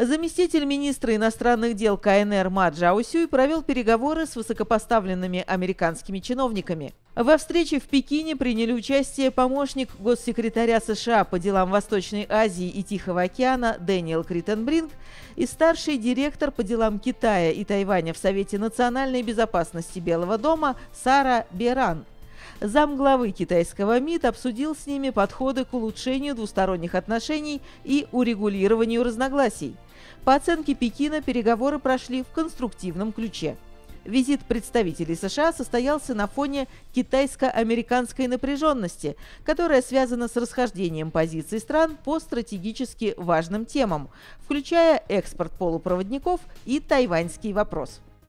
Заместитель министра иностранных дел КНР Ма Джаусюй провел переговоры с высокопоставленными американскими чиновниками. Во встрече в Пекине приняли участие помощник госсекретаря США по делам Восточной Азии и Тихого океана Дэниел Критенбринг и старший директор по делам Китая и Тайваня в Совете национальной безопасности Белого дома Сара Беран – замглавы китайского МИД обсудил с ними подходы к улучшению двусторонних отношений и урегулированию разногласий. По оценке Пекина переговоры прошли в конструктивном ключе. Визит представителей США состоялся на фоне китайско-американской напряженности, которая связана с расхождением позиций стран по стратегически важным темам, включая экспорт полупроводников и тайваньский вопрос.